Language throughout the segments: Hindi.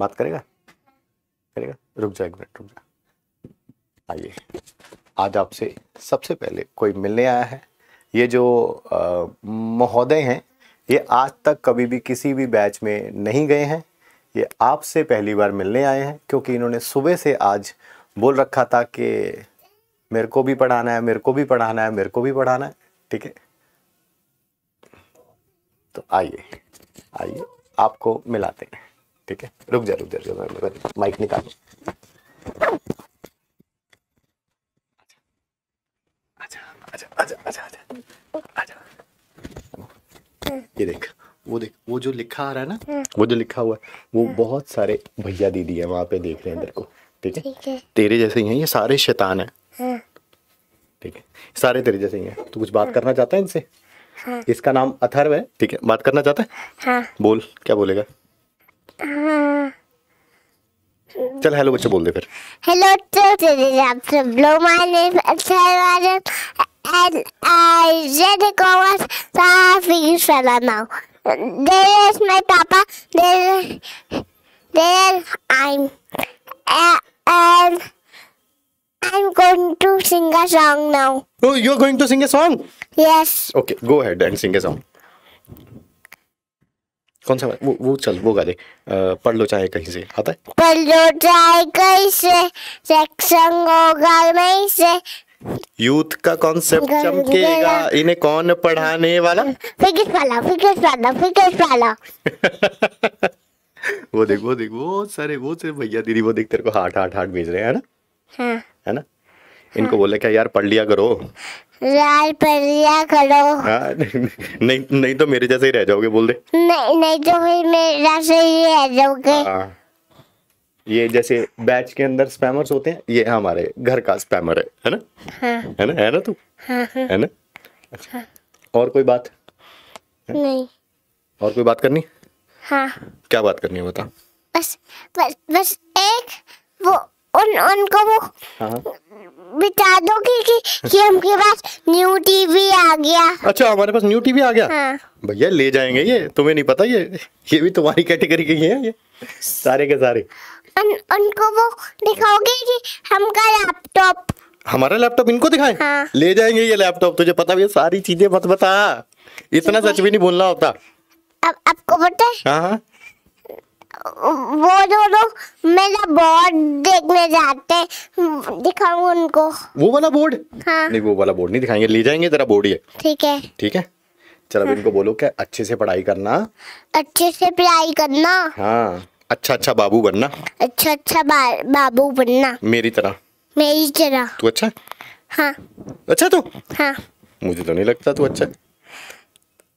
बात करेगा करेगा रुक जाए एक मिनट रुक जा आइए आज आपसे सबसे पहले कोई मिलने आया है ये जो महोदय हैं ये आज तक कभी भी किसी भी बैच में नहीं गए हैं ये आपसे पहली बार मिलने आए हैं क्योंकि इन्होंने सुबह से आज बोल रखा था कि मेरे को भी पढ़ाना है मेरे को भी पढ़ाना है मेरे को भी पढ़ाना है ठीक है तो आइए आइए आपको मिलाते हैं ठीक है रुक जा रुक जा, रुक जा, माइक निकाल ये देख वो देख वो जो लिखा आ रहा है ना वो जो लिखा हुआ है वो बहुत सारे भैया दीदी है वहां पे देख रहे हैं तेरे को ठीक है तेरे जैसे ही हैं ये सारे शैतान है ठीक है सारे तेरे जैसे ही हैं तू कुछ बात हाँ। करना चाहता है इनसे हाँ। इसका नाम अथर्व है ठीक है बात करना चाहता है हाँ। बोल क्या बोलेगा हाँ चल हेलो बच्चे बोल दे फिर हेलो तो आप सब लोग my name Sarvajan and I ready go as Safishala now. There is my papa. There, there I'm. Uh, and I'm going to sing a song now. Oh, you're going to sing a song? Yes. Okay, go ahead and sing a song. कौन सा वो वो चल वो गा दे पढ़ लो चाहे कहीं से आता है पढ़ लो चाहे कहीं से सेक्शन होगा नहीं से यूथ का कॉन्सेप्ट चमकेगा इन्हें कौन पढ़ाने वाला फिकिस वाला फिकिस वाला फिकिस वाला वो देख वो देख वो सारे वो से भैया दीदी वो देख तेरे को हार्ट हार्ट हार्ट भेज रहे हैं है ना हाँ। है ना इनको हाँ। बोले क्या यार पढ़ लिया करो लाल परिया करो हाँ नहीं नहीं तो मेरे जैसे ही रह जाओगे बोल दे नहीं नहीं तो फिर मेरे जैसे ही रह जाओगे हाँ। ये जैसे बैच के अंदर स्पैमर्स होते हैं ये हमारे घर का स्पैमर है है ना हाँ। है ना है ना तू हाँ, हाँ। है ना अच्छा हाँ। और कोई बात है? नहीं और कोई बात करनी हाँ क्या बात करनी है बता बस बस बस एक वो उन उनको वो हाँ। बिता दो कि कि, कि हमके पास न्यू टीवी आ गया अच्छा हमारे पास न्यू टीवी आ गया हाँ। भैया ले जाएंगे ये तुम्हें नहीं पता ये ये भी तुम्हारी कैटेगरी के ही है ये सारे के सारे उन, उनको वो दिखाओगे कि हमका लैपटॉप हमारा लैपटॉप इनको दिखाएं हाँ। ले जाएंगे ये लैपटॉप तुझे पता भी सारी चीजें मत बता इतना सच भी नहीं बोलना होता अब आपको पता है हाँ, हाँ। वो जो लोग मेरा बोर्ड देखने जाते हैं दिखाऊंगा उनको वो वाला बोर्ड हाँ नहीं वो वाला बोर्ड नहीं दिखाएंगे ले जाएंगे तेरा बोर्ड ये ठीक है ठीक है चलो हाँ। इनको बोलो क्या अच्छे से पढ़ाई करना अच्छे से पढ़ाई करना हाँ अच्छा अच्छा बाबू बनना अच्छा अच्छा बा, बाबू बनना मेरी तरह मेरी तरह तू अच्छा हाँ अच्छा तू हाँ मुझे तो नहीं लगता तू अच्छा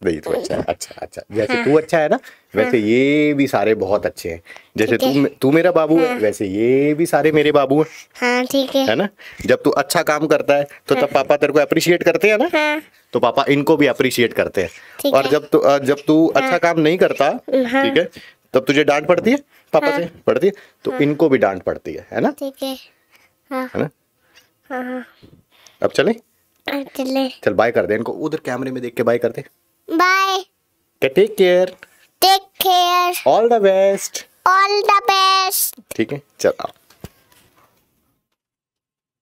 नहीं तो अच्छा है अच्छा अच्छा जैसे तू अच्छा है ना वैसे हाँ। ये भी सारे बहुत अच्छे हैं जैसे तू तू मेरा बाबू है हाँ। वैसे ये भी सारे मेरे बाबू हैं हाँ ठीक है है ना जब तू अच्छा काम करता है तो तब हाँ। पापा तेरे को अप्रिशिएट करते हैं ना हाँ, तो पापा इनको भी अप्रिशिएट करते हैं और जब तू जब तू अच्छा काम नहीं करता ठीक है तब तुझे डांट पड़ती है पापा से पड़ती है तो इनको भी डांट पड़ती है है ना ठीक है है ना अब चले चले चल बाय कर दे इनको उधर कैमरे में देख के बाय कर दे take care. Take care. All the best. All the best. ठीक है चल